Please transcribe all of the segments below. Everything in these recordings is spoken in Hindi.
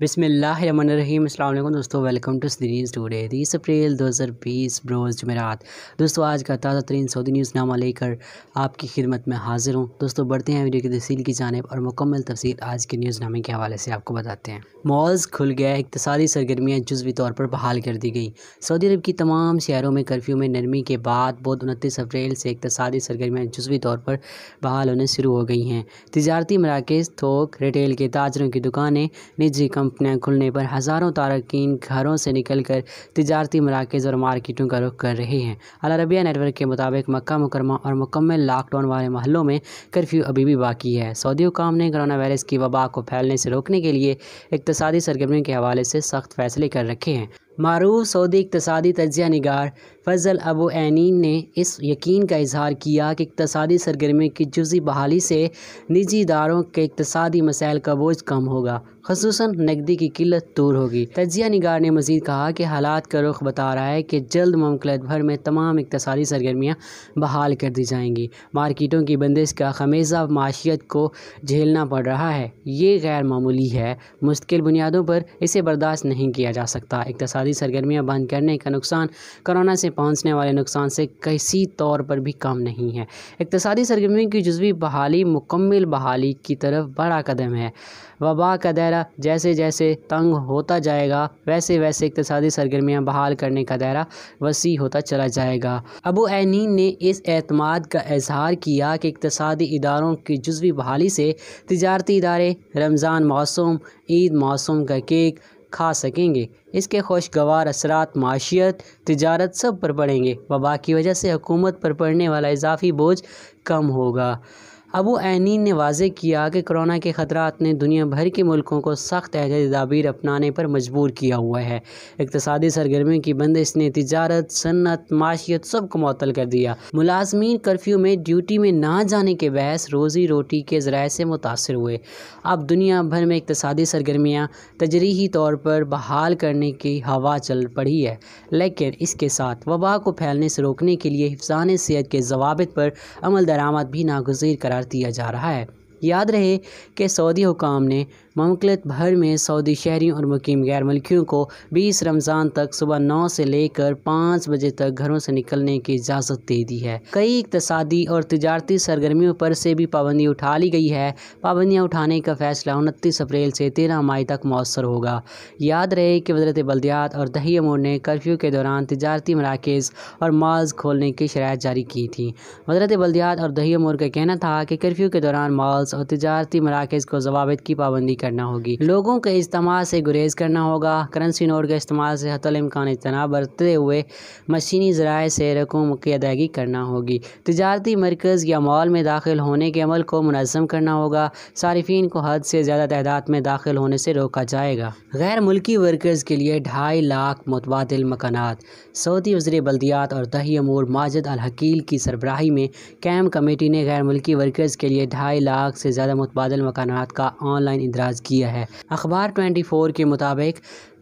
बिसमीम अल्लाम दोस्तों वेलकम टू सीरीज़ टूडे तीस अप्रैल 2020 ब्रोज जमेरात दोस्तों आज का ताज़ा तरीन सऊदी न्यूज़ नामा लेकर आपकी खिदमत में हाज़िर हूँ दोस्तों बढ़ते हैं वीडियो की तहसील की जानब और मुकम्मल तफसील आज के न्यूज़नामे के हवाले से आपको बताते हैं मॉल्स खुल गए इकतसादी सरगर्मियाँ जज्वी तौर पर बहाल कर दी गई सऊदी अरब की तमाम शहरों में कर्फ्यू में नरमी के बाद बुध उनतीस अप्रैल से इकतसादी सरगर्मियाँ जज्वी तौर पर बहाल होने शुरू हो गई हैं तजारती मराकज़ थोक रिटेल के ताजरों की दुकानें निजी कम कंपनियां खुलने पर हज़ारों तारकिन घरों से निकलकर तजारती मराकज़ और मार्केटों का रुख कर रहे हैं अलरबिया नेटवर्क के मुताबिक मक्का मुकरमा और मुकम्मल लॉकडाउन वाले महलों में कर्फ्यू अभी भी बाकी है सऊदी हुकाम ने कोरोना वायरस की वबा को फैलने से रोकने के लिए इकतदी सरगर्मियों के हवाले से सख्त फैसले कर रखे हैं मरूफ सऊदी इकतदी तजिया नगार फ़जल अबू एनिन ने इस यकीन का इजहार किया कि इकतसदी सरगर्मी की जुजी बहाली से निजी इदारों के इकतसदी मसाइल का बोझ कम होगा खसूस नकदी की किल्लत दूर होगी तजिया नगार ने मजीद कहा कि हालात का रुख बता रहा है कि जल्द ममकलत भर में तमाम इकतसदी सरगर्मियाँ बहाल कर दी जाएंगी मार्केटों की बंदिश का खमेज़ा माशियत को झेलना पड़ रहा है ये गैर मामूली है मुश्किल बुनियादों पर इसे बर्दाश्त नहीं किया जा सकता इकतसादी माली सरगर्मियाँ बंद करने का नुकसान कोरोना से पहुँचने वाले नुकसान से किसी तौर पर भी कम नहीं है इकतदी सरगर्मियों की जजवी बहाली मुकम्मल बहाली की तरफ बड़ा कदम है वबा का दायरा जैसे जैसे तंग होता जाएगा वैसे वैसे इकतदी सरगर्मियाँ बहाल करने का दायरा वसी होता चला जाएगा अबू ऐनीन ने इस अतमाद का इजहार किया कि इकतदी इदारों की जजवी बहाली से तजारती इदारे रमज़ान मौसम ईद मौसम का केक खा सकेंगे इसके खुशगवार असरात माशियत तजारत सब पर पड़ेंगे वबा की वजह से हुकूमत पर पड़ने वाला इजाफ़ी बोझ कम होगा अबू ऐनी ने वाज किया कि कोरोना के ख़तरा ने दुनिया भर के मुल्कों को सख्त अहद तदाबीर अपनाने पर मजबूर किया हुआ है इकतदी सरगर्मियों की बंदिश ने तजारत सन्नत माशियत सब को मअतल कर दिया मुलाजमीन कर्फ्यू में ड्यूटी में ना जाने के बहस रोज़ी रोटी के ज़रा से मुतासर हुए अब दुनिया भर में इकतदी सरगर्मियाँ तजरीही तौर पर बहाल करने की हवा चल पड़ी है लेकिन इसके साथ वबा को फैलने से रोकने के लिए हिफान सेहत के जवाब पर अमल दरामद भी नागजीर करा करार दिया जा रहा है याद रहे कि सऊदी हुकाम ने ममकलत भर में सऊदी शहरी और मुकीम गैर मुल्कियों को बीस रमज़ान तक सुबह नौ से लेकर पाँच बजे तक घरों से निकलने की इजाज़त दे दी है कई इकतदी और तजारती सरगर्मियों पर से भी पाबंदी उठा ली गई है पाबंदियाँ उठाने का फैसला उनतीस अप्रैल से तेरह मई तक मौसर होगा याद रहे कि वजरत बल्दियात और दही अमूर ने कर्फ्यू के दौरान तजारती मराकज़ और मॉल्स खोलने की शरात जारी की थी वजरत बल्दियात और दही अमूर का कहना था कि कर्फ्यू के दौरान मॉल्स और तजारती मराकज़ को जवाब की पाबंदी का करना होगी लोगों के इस्तेमाल से गुरेज करना होगा करेंसी नोट के इस्तेमाल से हतलमकान इजतनाब बरतते हुए मशीनी ज़राए से रकम की अदायगी करना होगी तजारती मरकज़ या मॉल में दाखिल होने के अमल को मनजम करना होगा सार्फिन को हद से ज़्यादा तादाद में दाखिल होने से रोका जाएगा गैर मुल्की वर्कर्स के लिए ढाई लाख मुतबाद मकान सऊदी वजर बल्दियात और दही अमूर माजद अलहकील की सरबराही में कैम कमेटी ने गैर मुल्की वर्कर्स के लिए ढाई लाख से ज़्यादा मतबाद मकान का ऑनलाइन इंदराज किया है अखबार 24 के मुताबिक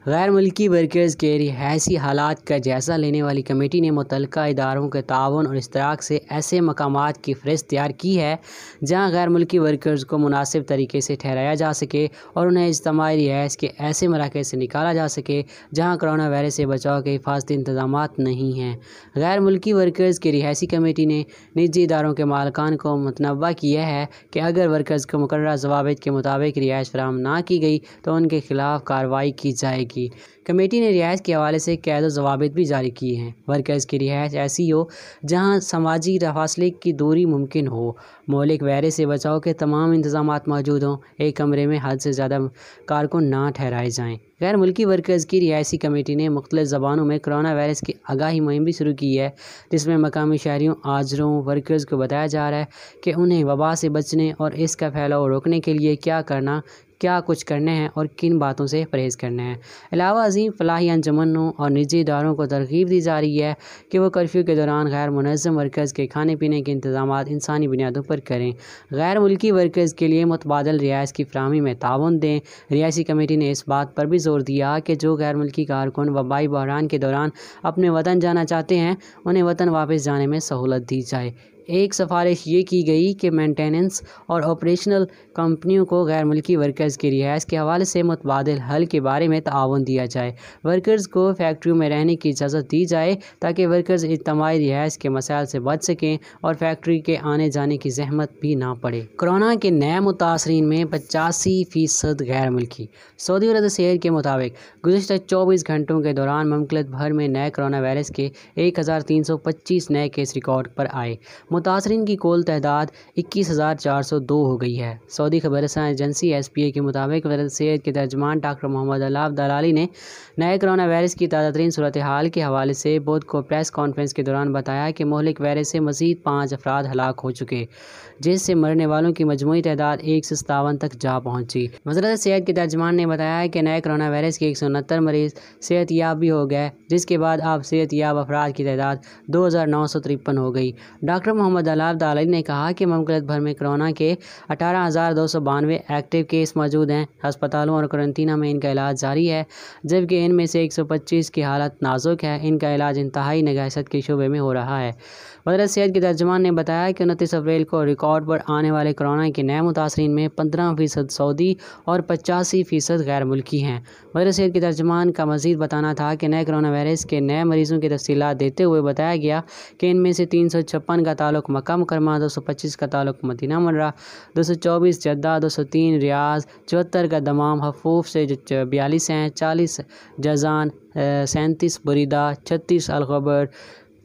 गैर मुल्की वर्कर्स के रिहायशी हालात का जायज़ा लेने वाली कमेटी ने मुतल इदारों के ताउन और इश्तराक से ऐसे मकाम की फहरिस्त तैयार की है जहाँ गैर मुल्की वर्कर्स को मुनासिब तरीके से ठहराया जा सके और उन्हें इज्तमी रिहायश के ऐसे मराकज़ से निकाला जा सके जहाँ करोना वायरस से बचाव के हिफाजती इंतजाम नहीं हैं गैर मुल्की वर्कर्स की रिहायशी कमेटी ने निजी इदारों के मालकान को मतनवा किया है कि अगर वर्कर्स को मुकर जवाब के मुताबिक रिहायश फ्राहम ना की गई तो उनके खिलाफ कार्रवाई की जाएगी की कमेटी ने रिहायश के हवाले से कैद जवाब भी जारी किए हैं वर्कर्स की रिहायश ऐसी हो जहाँ समाजी फासले की दूरी मुमकिन हो मौलिक वैरे से बचाव के तमाम इंतजाम मौजूद हों एक कमरे में हद से ज़्यादा कारकुन ना ठहराए जाएँ गैर मुल्की वर्कर्स की रिहायशी कमेटी ने मुख्त ज़बानों में करोना वायरस की आगाही मुहिम भी शुरू की है जिसमें मकामी शहरीों आजरों वर्कर्स को बताया जा रहा है कि उन्हें वबा से बचने और इसका फैलाव रोकने के लिए क्या करना क्या कुछ करने हैं और किन बातों से परहेज़ करने हैं अलावा अजीम फलाही अंजमनों और निजी इदारों को तरगीब दी जा रही है कि वह कर्फ्यू के दौरान गैर मुनज़म वर्कर्स के खाने पीने के इंतजाम इंसानी बुनियादों पर करें गैर मुल्की वर्कर्स के लिए मुतबादल रियायत की फ्राहमी में ताउन दें रियासी कमेटी ने इस बात पर भी जोर दिया कि जो गैर मुल्की कारकुन वबाई बहरान के दौरान अपने वतन जाना चाहते हैं उन्हें वतन वापस जाने में सहूलत दी जाए एक सिफारिश ये की गई कि मेंटेनेंस और ऑपरेशनल कंपनियों को गैर मुल्की वर्कर्स की रिहाइश के हवाले से मुतबाद हल के बारे में ताउन दिया जाए वर्कर्स को फैक्ट्रियों में रहने की इजाज़त दी जाए ताकि वर्कर्स इजमाही रिहाइश के मसाइल से बच सकें और फैक्ट्री के आने जाने की जहमत भी ना पड़े कोरोना के नए मुतासरीन में पचासी फ़ीसद गैर मुल्की सऊदी अरब शहर के मुताबिक गुजशत चौबीस घंटों के दौरान ममकलत भर में नए कोरोना वायरस के एक हज़ार तीन सौ पच्चीस नए केस रिकॉर्ड पर आए मुतासरी की कुल तादाद इक्कीस हज़ार चार सौ दो हो गई है सऊदी खबर एजेंसी एस पी ए के मुताबिक वजरत सेहत के तर्जमान डॉक्टर मोहम्मद अलाब दलाली ने नए करोना वायरस की ताज़ा तरीन सूरत हाल के हवाले से बुध को प्रेस कॉन्फ्रेंस के दौरान बताया कि मोहलिक वायरस से मजीद पाँच अफराद हलाक हो चुके जिससे मरने वालों की मजमू तादाद एक सौ सतावन तक जा पहुँची वजरत सेहत के तर्जमान ने बताया कि नए करोना वायरस के एक सौ उनहत्तर मरीज़ सेहत याब भी हो गए जिसके बाद अब सेहत याब अफराद की तादाद दो हज़ार नौ सौ तिरपन हो गई डॉक्टर मोहम्मद अलाब दाली ने कहा कि ममकलत भर में कोरोना के अठारह हज़ार दो सौ बानवे एक्टिव केस मौजूद हैं अस्पतालों और करंतना में इनका इलाज जारी है जबकि इनमें से एक सौ पच्चीस की हालत नाजुक है इनका इलाज इंतहाई नगासत के शुबे में हो रहा है वजरत सेहत के तर्जमान ने बताया कि उनतीस अप्रैल को रिकॉर्ड पर आने वाले कोरोना के नए मुतासरी में पंद्रह फ़ीसद सऊदी और पचासी फ़ीसद गैर मुल्की हैं वजर सेहत के तर्जमान का मजीद बताना था कि नए करोना वायरस के नए मरीज़ों की तफसीत देते हुए बताया गया कि इनमें से तीन सौ छप्पन का ताल्लुक तालुक मक्का करमा दो सौ पच्चीस का तालुक मदीना मर्रा दो सौ चौबीस जद्दा दो सौ तीन रियाज चौहत्तर का दमाम हफूफ से बयालीस हैं चालीस जजान सैंतीस बुरीदा छत्तीस अलखबर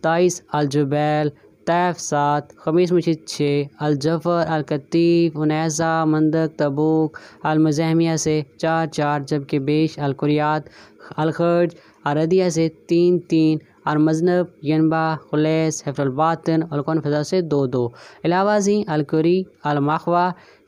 तेईस अलजुबैल तैफ सात खमीस मशीद छः अलजफ़र अलकतीफ़ उनैसा मंदक तबूक अलमजहमिया से चार चार जबकि बेश अलकुरियात अलखर्ज अरदिया से तीन तीन आर्मजनब यनबा खुलेस हेफलबातन अलकौन फ़जा से दो दो अलावाजी अलकुरी अलमाखवा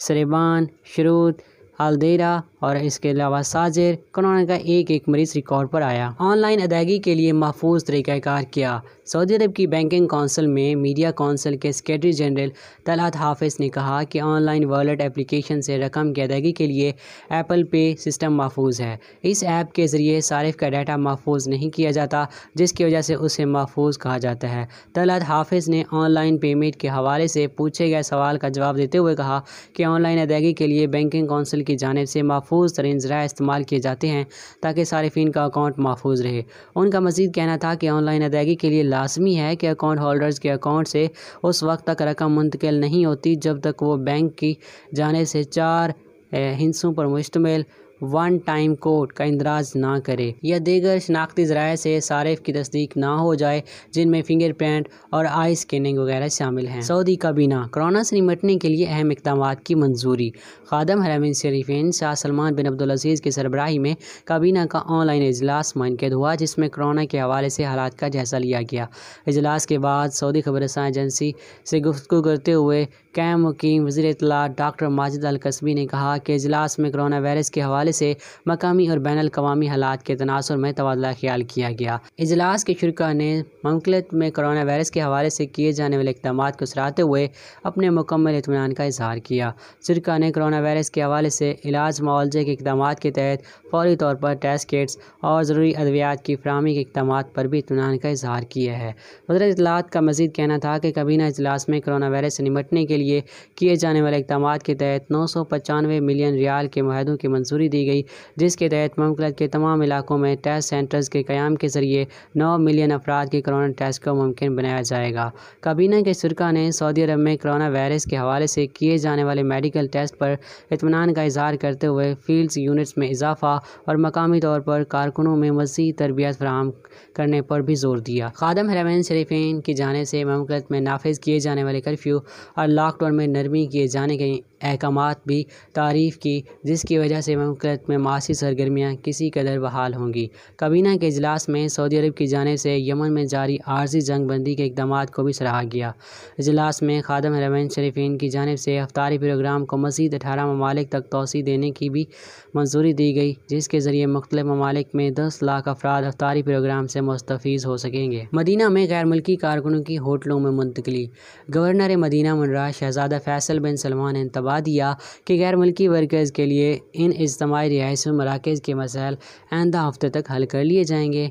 सरेबान शरूत अलदेरा और इसके अलावा साजिर कोरोना का एक एक मरीज रिकॉर्ड पर आया ऑनलाइन अदायगी के लिए महफूज तरीक़ाकार किया सऊदी अरब की बैंकिंग काउंसिल में मीडिया काउंसिल के सेक्रेटरी जनरल तलात हाफिज ने कहा कि ऑनलाइन वॉलेट एप्लीकेशन से रकम की अदायगी के लिए एप्पल पे सिस्टम महफूज है इस ऐप के ज़रिए सारिफ का डाटा महफूज नहीं किया जाता जिसकी वजह से उसे महफूज कहा जाता है तलात हाफिज ने ऑनलाइन पेमेंट के हवाले से पूछे गए सवाल का जवाब देते हुए कहा कि ऑनलाइन अदायगी के लिए बैंकिंग कौंसिल की जानब से महफूज महफूज तरीन ज़रा इस्तेमाल किए जाते हैं ताकि सार्फिन का अकाउंट महफूज रहे उनका मजीद कहना था कि ऑनलाइन अदायगी के लिए लाजमी है कि अकाउंट होल्डर्स के अकाउंट से उस वक्त तक रकम मुंतकिल नहीं होती जब तक वो बैंक की जाने से चार हिंसों पर मुश्तमिल वन टाइम कोड का इंदराज ना करे या दीगर शनाख्ती ज़राए से सारेफ की तस्दीक ना हो जाए जिनमें फिंगर प्रिंट और आई स्कैनिंग वगैरह शामिल हैं सऊदी काबीना कोरोना से निपटने के लिए अहम इकदाम की मंजूरी खादम हरमिन शरीफिन शाह सलमान बिन अब्दुल अजीज़ की सरबराही में काबीना का ऑनलाइन अजलास मनकद हुआ जिसमें कोरोना के हवाले से हालात का जायजा लिया गया अजलास के बाद सऊदी खबर एजेंसी से गुफ्तु करते हुए कैम मुकीम वजी अतला डॉक्टर माजिद अलकसबी ने कहा कि अजलास में कोरोना वायरस के हवाले से मकामी और बैन अवी हालात के तनासर में तबादला ख्याल किया गया अजलास के शुरा ने ममकलत में करोना वायरस के हवाले से किए जाने वाले इकदाम को सराहते हुए अपने मुकम्मल इतमान का इजहार किया शुरा ने कोरोना वायरस के हवाले से इलाज मुआवजे के इकदाम के तहत फौरी तौर पर टेस्ट किट्स और ज़रूरी अद्वियात की फ्राहमी के इकदाम पर भी इतमान का इजहार किया है वजरत इतलात का मजीद कहना था कि कबीना अजलास में करोना वायरस से निपटने के लिए किए जाने वाले इकदाम के तहत नौ सौ पचानवे मिलियन रियाल के माहों की मंजूरी दी की गई जिसके तहत ममकलत के तमाम इलाकों में टेस्ट सेंटर्स के क्याम के ज़रिए नौ मिलियन अफराद के करोना टेस्ट को मुमकिन बनाया जाएगा काबीना के सुरखा ने सऊदी अरब में कोरोना वायरस के हवाले से किए जाने वाले मेडिकल टेस्ट पर इतमान का इजहार करते हुए फील्ड यूनिट्स में इजाफा और मकामी तौर पर कारकुनों में मजीद तरबियत फराम करने पर भी जोर दिया खादम हरमैन शरीफिन की जाने से ममकत में नाफज किए जाने वाले कर्फ्यू और लॉकडाउन में नरमी किए जाने के अहकाम भी तारीफ़ की जिसकी वजह से ममक मुश्तरक में माशी सरगर्मियाँ किसी कदर बहाल होंगी काबीना के अजलास में सऊदी अरब की जानब से यमन में जारी आर्जी जंग बंदी के इकदाम को भी सराहा गया अजलास में खादम हरमैन शरीफिन की जानब से अफ्तारी प्रोग्राम को मजीद अठारह ममालिक तक तोसी देने की भी मंजूरी दी गई जिसके ज़रिए मुख्तल ममालिक में दस लाख अफराद अफ्तारी प्रोग्राम से मुस्तफ़ हो सकेंगे मदीना में गैर मुल्की कारकुनों की होटलों में मुंतकली गवर्नर मदीना मनराज शहजादा फैसल बिन सलमान ने तबाह दिया कि गैर मुल्की वर्कर्स के लिए इन इज्तम हमारी रिहायशी मराकज़ के मसाइल आइंदा हफ़्ते तक हल कर लिए जाएंगे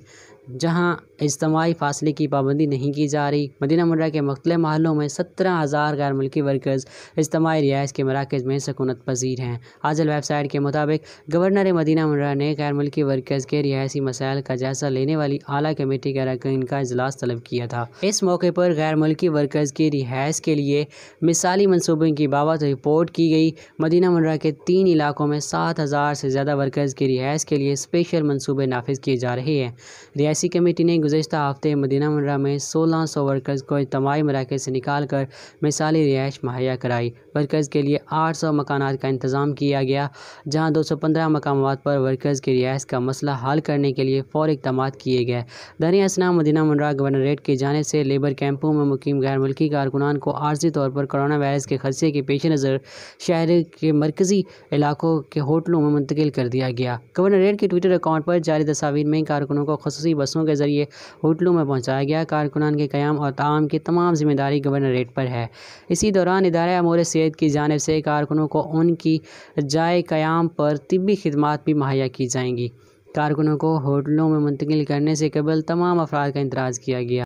जहां इज्तमाही फासले की पाबंदी नहीं की जा रही मदीना मुनरा के मख्तल महलों में सत्रह हज़ार गैर मुल्की वर्कर्स इज्तमाही रिहायश के मराकज़ में सकूनत पजीर हैं आजल वेबसाइट के मुताबिक गवर्नर मदीना मुनरा ने गैर मुल्की वर्कर्स के रिहायशी मसायल का जायजा लेने वाली आला कमेटी के अरकान का अजलास तलब किया था इस मौके पर गैर मुल्की वर्कर्स की रिहायश के लिए मिसाली मनसूबों की बाबत रिपोर्ट की गई मदीना मुनरा के तीन इलाकों में सात हज़ार से ज़्यादा वर्कर्स की रिहायश के लिए स्पेशल मनसूबे नाफज किए जा रहे हैं ऐसी कमेटी ने गुजशत हफ्ते मदीना मनरा में सोलह सौ वर्कर्स को इज्तमी मराकज़ से निकाल कर मिसाली रिहाइश मुहैया कराई वर्कर्स के लिए आठ सौ मकाना का इंतज़ाम किया गया जहाँ दो सौ पंद्रह मकाम पर वर्कर्स की रिहाइश का मसला हल करने के लिए फ़ौर इकदाम किए गए दरिया असना मदीना मनरा गवर्नरेट की जानब से लेबर कैंपों में मुकीम गैर मुल्की कारकुनान को आर्जी तौर पर कोरोना वायरस के खर्चे के पेश नज़र शहर के मरकज़ी इलाकों के होटलों में मुंतकिल कर दिया गया गवर्नरेट के ट्विटर अकाउंट पर जारी तस्वीर में कारकुनों को खसूस बसों के ज़रिए होटलों में पहुँचाया गया कारकुनान के क़्याम और तमाम की तमाम जिम्मेदारी गवर्नरेट पर है इसी दौरान इदारा अमूर सैद की जानब से कारकुनों को उनकी जाए क़्याम पर तबी खदमात भी मुहैया की जाएंगी कारकुनों को होटलों में मुंतकिल करने से कबल तमाम अफराद का इंतराज किया गया